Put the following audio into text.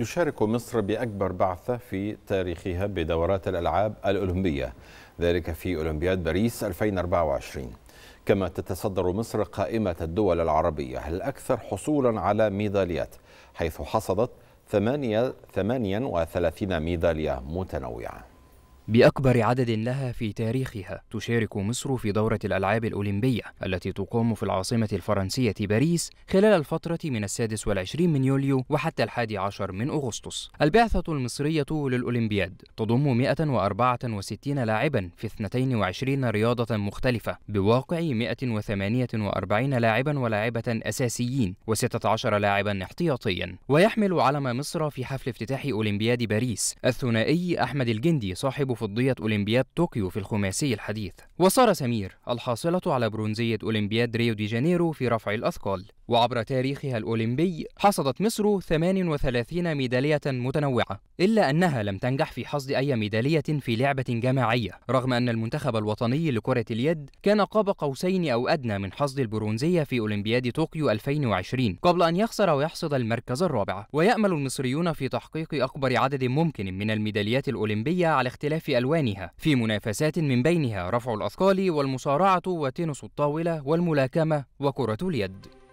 تشارك مصر بأكبر بعثة في تاريخها بدورات الألعاب الأولمبية ذلك في أولمبياد باريس 2024 كما تتصدر مصر قائمة الدول العربية الأكثر حصولا على ميداليات حيث حصدت 38 ميدالية متنوعة بأكبر عدد لها في تاريخها تشارك مصر في دورة الألعاب الأولمبية التي تقام في العاصمة الفرنسية باريس خلال الفترة من السادس والعشرين من يوليو وحتى الحادي عشر من أغسطس البعثة المصرية للأولمبياد تضم 164 لاعبا في 22 رياضة مختلفة بواقع 148 لاعبا ولاعبة أساسيين و16 لاعبا احتياطيا ويحمل علم مصر في حفل افتتاح أولمبياد باريس الثنائي أحمد الجندي صاحب فضية أولمبياد طوكيو في الخماسي الحديث وصار سمير الحاصلة على برونزية أولمبياد ريو دي جانيرو في رفع الأثقال وعبر تاريخها الأولمبي حصدت مصر 38 ميدالية متنوعة إلا أنها لم تنجح في حصد أي ميدالية في لعبة جماعية رغم أن المنتخب الوطني لكرة اليد كان قاب قوسين أو أدنى من حصد البرونزية في أولمبياد طوكيو 2020 قبل أن يخسر ويحصد المركز الرابع ويأمل المصريون في تحقيق أكبر عدد ممكن من الميداليات الأولمبية على اختلاف في ألوانها في منافسات من بينها رفع الأثقال والمصارعة وتنس الطاولة والملاكمة وكرة اليد